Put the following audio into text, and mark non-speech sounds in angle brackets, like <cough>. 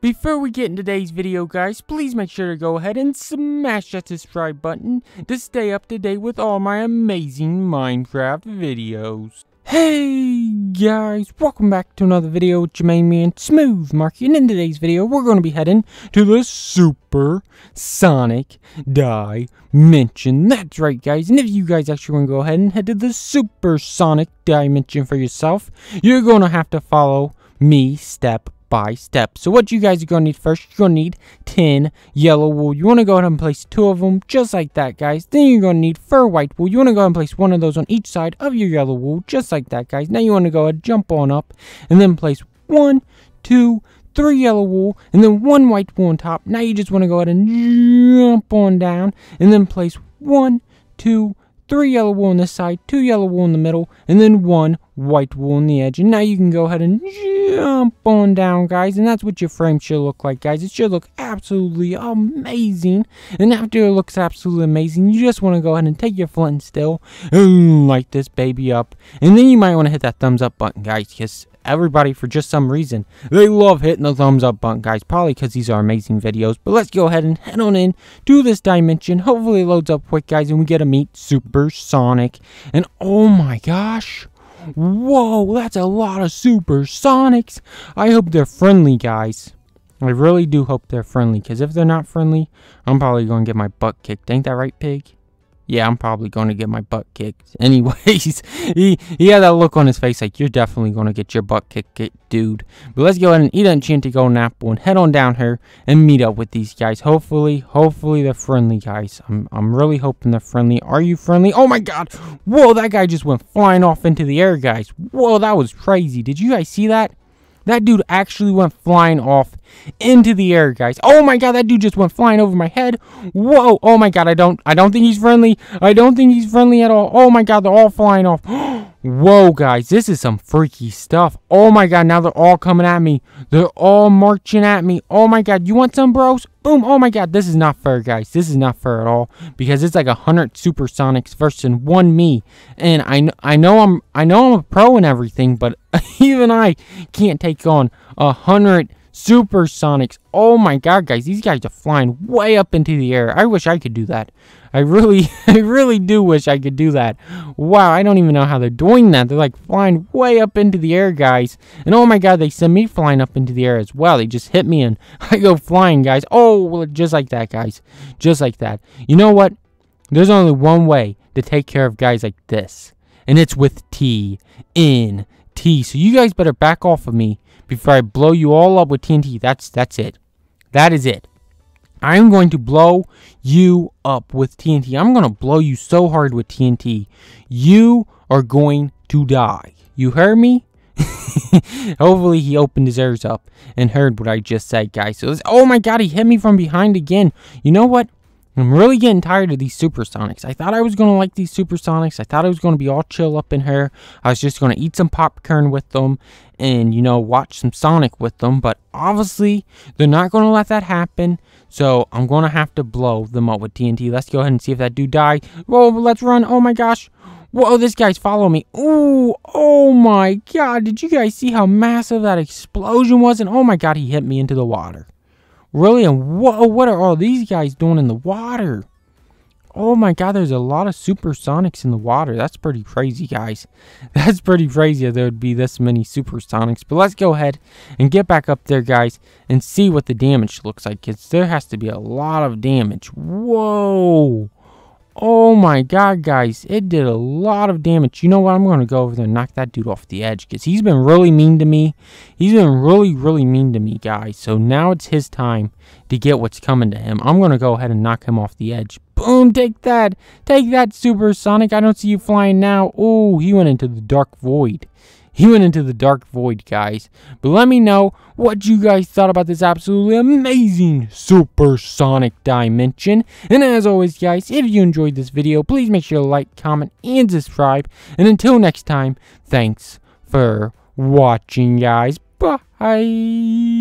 Before we get in today's video guys, please make sure to go ahead and smash that subscribe button to stay up to date with all my amazing Minecraft videos. Hey guys, welcome back to another video with Jermaine and Smooth Marky, and in today's video we're going to be heading to the Super Sonic Dimension. That's right guys, and if you guys actually want to go ahead and head to the Super Sonic Dimension for yourself, you're going to have to follow me step by step. So what you guys are going to need first, you're going to need 10 yellow wool. You want to go ahead and place two of them just like that, guys. Then you're going to need fur white wool. You want to go ahead and place one of those on each side of your yellow wool just like that, guys. Now you want to go ahead, jump on up, and then place one, two, three yellow wool, and then one white wool on top. Now you just want to go ahead and jump on down, and then place one, two, three yellow wool on this side, two yellow wool in the middle, and then one white wool on the edge. And now you can go ahead and jump on down, guys. And that's what your frame should look like, guys. It should look absolutely amazing. And after it looks absolutely amazing, you just want to go ahead and take your flint and and light this baby up. And then you might want to hit that thumbs up button, guys, because everybody for just some reason. They love hitting the thumbs up button, guys, probably because these are amazing videos. But let's go ahead and head on in to this dimension. Hopefully it loads up quick, guys, and we get to meet Supersonic. And oh my gosh, Whoa, that's a lot of supersonics. I hope they're friendly, guys. I really do hope they're friendly, because if they're not friendly, I'm probably going to get my butt kicked. Ain't that right, pig? yeah, I'm probably going to get my butt kicked. <laughs> Anyways, he, he had that look on his face like, you're definitely going to get your butt kicked, dude. But let's go ahead and eat an Enchantigo and apple and head on down here and meet up with these guys. Hopefully, hopefully they're friendly, guys. I'm, I'm really hoping they're friendly. Are you friendly? Oh my god! Whoa, that guy just went flying off into the air, guys. Whoa, that was crazy. Did you guys see that? That dude actually went flying off into the air, guys. Oh my god, that dude just went flying over my head. Whoa. Oh my god, I don't I don't think he's friendly. I don't think he's friendly at all. Oh my god, they're all flying off. <gasps> Oh Whoa, guys, this is some freaky stuff. Oh my god, now they're all coming at me. They're all marching at me. Oh my god, you want some, bros? Boom. Oh my god, this is not fair, guys. This is not fair at all because it's like a 100 supersonics versus one me. And I I know I'm I know I'm a pro and everything, but <laughs> even I can't take on a 100 Supersonics. Oh my god, guys, these guys are flying way up into the air. I wish I could do that. I really, <laughs> I really do wish I could do that. Wow, I don't even know how they're doing that. They're like flying way up into the air, guys. And oh my god, they send me flying up into the air as well. They just hit me and <laughs> I go flying, guys. Oh, just like that, guys. Just like that. You know what? There's only one way to take care of guys like this. And it's with T. In. T. So you guys better back off of me before I blow you all up with TNT. That's that's it. That is it. I'm going to blow you up with TNT. I'm going to blow you so hard with TNT. You are going to die. You heard me? <laughs> Hopefully he opened his ears up and heard what I just said, guys. So oh my god, he hit me from behind again. You know what? I'm really getting tired of these supersonics. I thought I was going to like these supersonics. I thought I was going to be all chill up in here. I was just going to eat some popcorn with them and, you know, watch some Sonic with them. But obviously, they're not going to let that happen. So I'm going to have to blow them up with TNT. Let's go ahead and see if that dude dies. Whoa, let's run. Oh my gosh. Whoa, this guy's following me. Ooh, oh my god. Did you guys see how massive that explosion was? And oh my god, he hit me into the water. Really? And whoa, what are all these guys doing in the water? Oh my god, there's a lot of supersonics in the water. That's pretty crazy, guys. <laughs> That's pretty crazy that there would be this many supersonics. But let's go ahead and get back up there, guys, and see what the damage looks like. Because there has to be a lot of damage. Whoa! Oh my god, guys. It did a lot of damage. You know what? I'm going to go over there and knock that dude off the edge. Because he's been really mean to me. He's been really, really mean to me, guys. So now it's his time to get what's coming to him. I'm going to go ahead and knock him off the edge. Boom, take that. Take that, Supersonic. I don't see you flying now. Oh, he went into the dark void. He went into the dark void, guys. But let me know what you guys thought about this absolutely amazing supersonic dimension. And as always, guys, if you enjoyed this video, please make sure to like, comment, and subscribe. And until next time, thanks for watching, guys. Bye.